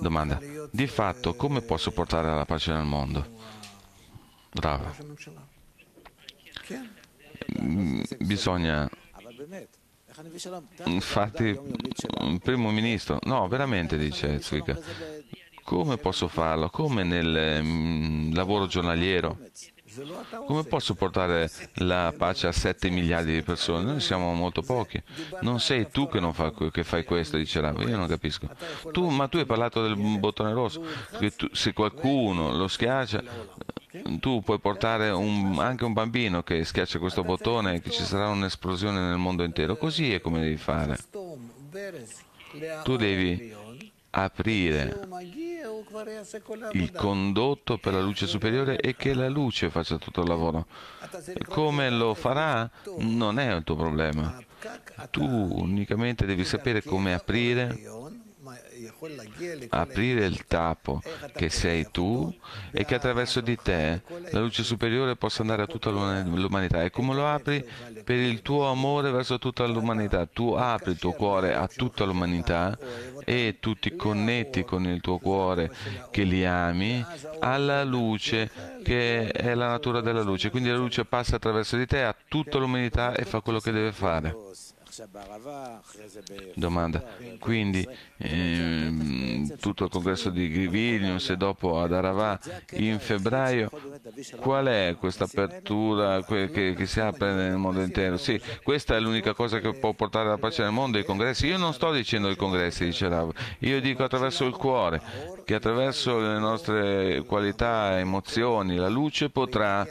Domanda. Di fatto, come posso portare la pace nel mondo? Brava. Mm, bisogna Infatti, primo ministro, no, veramente dice Zwick, come posso farlo? Come nel mm, lavoro giornaliero? Come posso portare la pace a 7 miliardi di persone? Noi siamo molto pochi. Non sei tu che, non fa, che fai questo, dice Rav. Io non capisco. Tu, ma tu hai parlato del bottone rosso. Tu, se qualcuno lo schiaccia, tu puoi portare un, anche un bambino che schiaccia questo bottone e che ci sarà un'esplosione nel mondo intero. Così è come devi fare. Tu devi aprire il condotto per la luce superiore e che la luce faccia tutto il lavoro. Come lo farà non è il tuo problema. Tu unicamente devi sapere come aprire aprire il tappo che sei tu e che attraverso di te la luce superiore possa andare a tutta l'umanità. E come lo apri? Per il tuo amore verso tutta l'umanità. Tu apri il tuo cuore a tutta l'umanità e tu ti connetti con il tuo cuore che li ami alla luce che è la natura della luce. Quindi la luce passa attraverso di te a tutta l'umanità e fa quello che deve fare. Domanda. Quindi eh, tutto il congresso di Vilnius e dopo ad Aravà in febbraio, qual è questa apertura che, che, si apre nel mondo intero? Sì, questa è l'unica cosa che può portare alla pace nel mondo, i congressi. Io non sto dicendo i congressi, dice Rav, io dico attraverso il cuore, che attraverso le nostre qualità, emozioni, la luce potrà,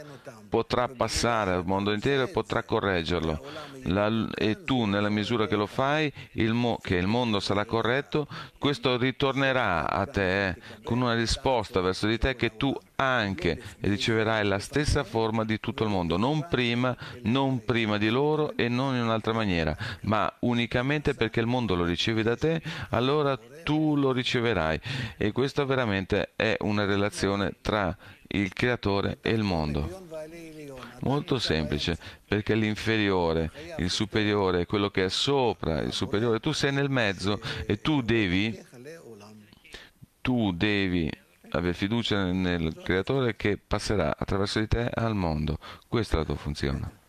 potrà passare al mondo intero e potrà correggerlo. La, e tu nella misura che lo fai, il mo- che il mondo sarà corretto, questo ritornerà a te eh, con una risposta verso di te che tu anche riceverai la stessa forma di tutto il mondo, non prima, non prima di loro e non in un'altra maniera, ma unicamente perché il mondo lo riceve da te, allora tu lo riceverai. E questa veramente è una relazione tra il creatore e il mondo. Molto semplice, perché l'inferiore, il superiore, quello che è sopra il superiore, tu sei nel mezzo e tu devi, tu devi avere fiducia nel creatore che passerà attraverso di te al mondo. Questa è la tua funzione.